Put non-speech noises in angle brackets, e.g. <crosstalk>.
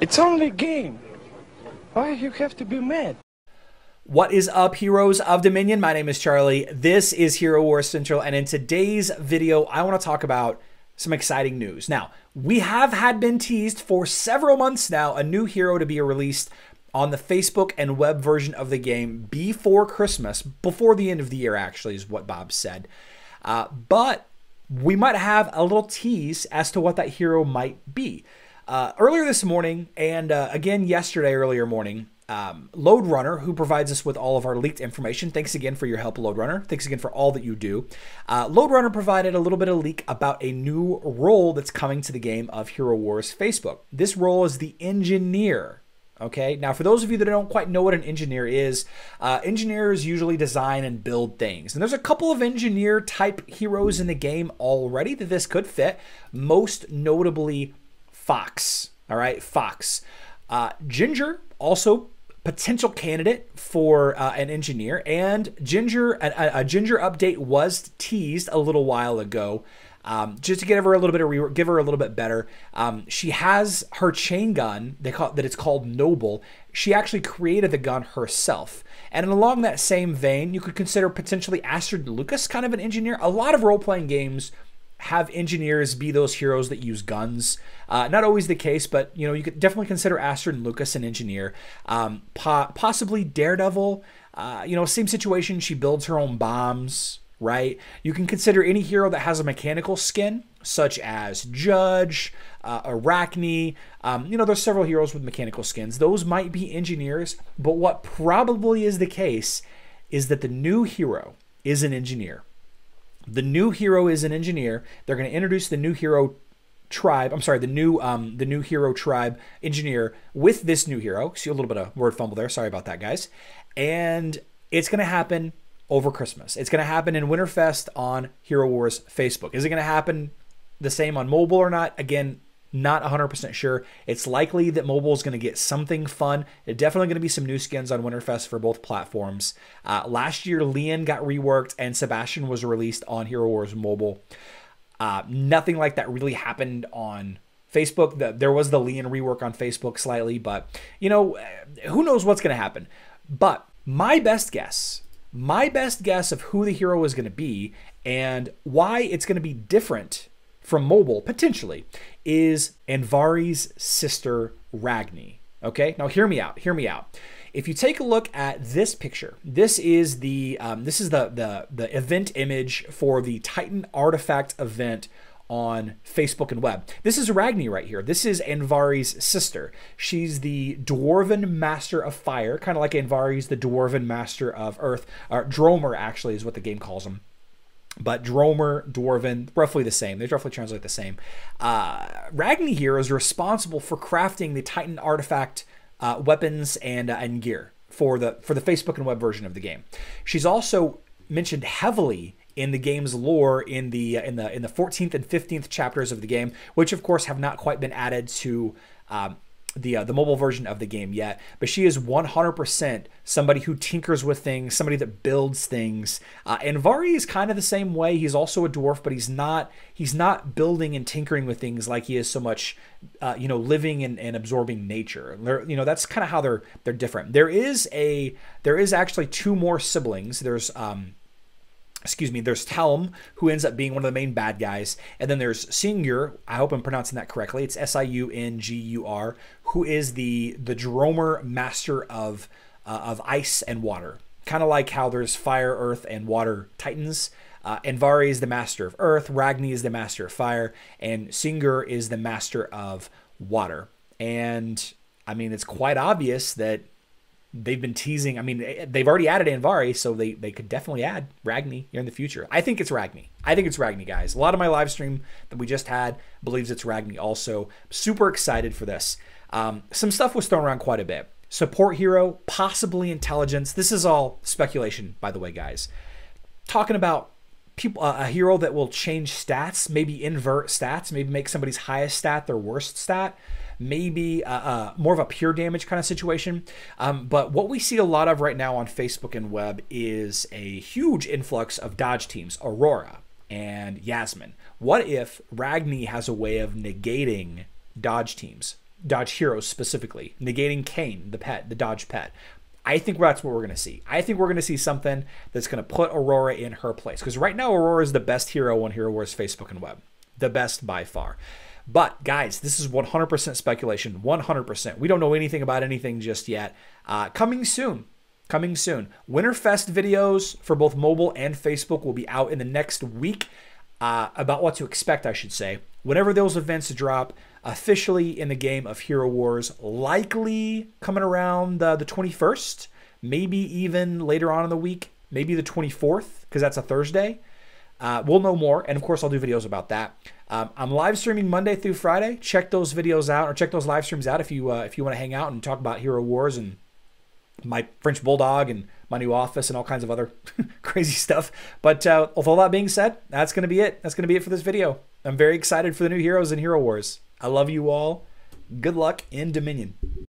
It's only a game. Why you have to be mad? What is up, heroes of Dominion? My name is Charlie. This is Hero Wars Central, and in today's video, I want to talk about some exciting news. Now, we have had been teased for several months now a new hero to be released on the Facebook and web version of the game before Christmas, before the end of the year, actually, is what Bob said. Uh, but we might have a little tease as to what that hero might be. Uh, earlier this morning, and uh, again yesterday, earlier morning, um, Loadrunner, who provides us with all of our leaked information. Thanks again for your help, Loadrunner. Thanks again for all that you do. Uh, Loadrunner provided a little bit of leak about a new role that's coming to the game of Hero Wars Facebook. This role is the engineer. Okay, now for those of you that don't quite know what an engineer is, uh, engineers usually design and build things. And there's a couple of engineer type heroes in the game already that this could fit, most notably Fox. All right, Fox. Uh, Ginger, also potential candidate for uh, an engineer, and Ginger, a, a, Ginger update was teased a little while ago. Um, just to give her a little bit of give her a little bit better. Um, she has her chain gun. They call that it's called Noble. She actually created the gun herself. And along that same vein, you could consider potentially Astrid Lucas kind of an engineer. A lot of role playing games have engineers be those heroes that use guns. Uh, not always the case, but you know you could definitely consider Astrid Lucas an engineer. Um, po possibly Daredevil. Uh, you know, same situation. She builds her own bombs, right? You can consider any hero that has a mechanical skin, such as Judge, uh, Arachne. Um, you know, there's several heroes with mechanical skins. Those might be engineers, but what probably is the case is that the new hero is an engineer. The new hero is an engineer. They're going to introduce the new hero tribe. I'm sorry, the new um, the new hero tribe engineer with this new hero. See a little bit of word fumble there. Sorry about that, guys. And it's going to happen over Christmas. It's going to happen in Winterfest on Hero Wars Facebook. Is it going to happen the same on mobile or not? Again, not 100% sure. It's likely that mobile is going to get something fun. It's definitely going to be some new skins on Winterfest for both platforms. Uh, last year, Leon got reworked and Sebastian was released on Hero Wars Mobile. Uh, nothing like that really happened on Facebook. The, there was the Leon rework on Facebook slightly, but you know, who knows what's going to happen. But my best guess, my best guess of who the hero is going to be and why it's going to be different from mobile, potentially, is Anvari's sister, Ragni. Okay, now hear me out, hear me out. If you take a look at this picture, this is the um, this is the, the the event image for the Titan artifact event on Facebook and web. This is Ragni right here. This is Anvari's sister. She's the Dwarven Master of Fire, kind of like Anvari's the Dwarven Master of Earth, or Dromer actually is what the game calls him. But Dromer, Dwarven, roughly the same. They roughly translate the same. Uh, Ragni here is responsible for crafting the Titan artifact uh, weapons and uh, and gear for the for the Facebook and web version of the game. She's also mentioned heavily in the game's lore in the uh, in the in the 14th and 15th chapters of the game, which of course have not quite been added to um, the uh, the mobile version of the game yet, but she is 100% somebody who tinkers with things, somebody that builds things. Uh, and Vari is kind of the same way. He's also a dwarf, but he's not he's not building and tinkering with things like he is so much, uh, you know, living and, and absorbing nature. They're, you know, that's kind of how they're they're different. There is a there is actually two more siblings. There's um, excuse me, there's Talm, who ends up being one of the main bad guys. And then there's Singur, I hope I'm pronouncing that correctly. It's S I U N G U R, who is the the Dromer master of uh, of ice and water. Kind of like how there's fire, earth, and water titans. Uh, Envari is the master of earth, Ragni is the master of fire, and Singer is the master of water. And I mean, it's quite obvious that they've been teasing. I mean, eh, eh, they've already added Anvari, so they they could definitely add Ragni here in the future. I think it's Ragni. I think it's Ragni, guys. A lot of my live stream that we just had believes it's Ragni. Also, super excited for this. Um, some stuff was thrown around quite a bit. Support hero, possibly intelligence. This is all speculation, by the way, guys. Talking about people, uh, a hero that will change stats, maybe invert stats, maybe make somebody's highest stat their worst stat maybe uh, uh, more of a pure damage kind of situation. Um, but what we see a lot of right now on Facebook and web is a huge influx of Dodge teams, Aurora and Yasmin. What if Ragni has a way of negating Dodge teams? Dodge Heroes specifically, negating Kane, the pet, the Dodge pet. I think that's what we're going to see. I think we're going to see something that's going to put Aurora in her place. Because right now, Aurora is the best hero on Hero Wars Facebook and web. The best by far. But guys, this is 100% speculation. 100%. We don't know anything about anything just yet. Uh, coming soon. Coming soon. Winterfest videos for both mobile and Facebook will be out in the next week. Uh, about what to expect, I should say whenever those events drop officially in the game of Hero Wars, likely coming around uh, the 21st, maybe even later on in the week, maybe the 24th, because that's a Thursday. Uh, we'll know more, and of course, I'll do videos about that. Um, I'm live streaming Monday through Friday. Check those videos out, or check those live streams out if you uh, if you want to hang out and talk about Hero Wars and my French Bulldog and my new office and all kinds of other <laughs> crazy stuff. But uh, with all that being said, that's going to be it. That's going to be it for this video. I'm very excited for the new heroes in Hero Wars. I love you all. Good luck in Dominion.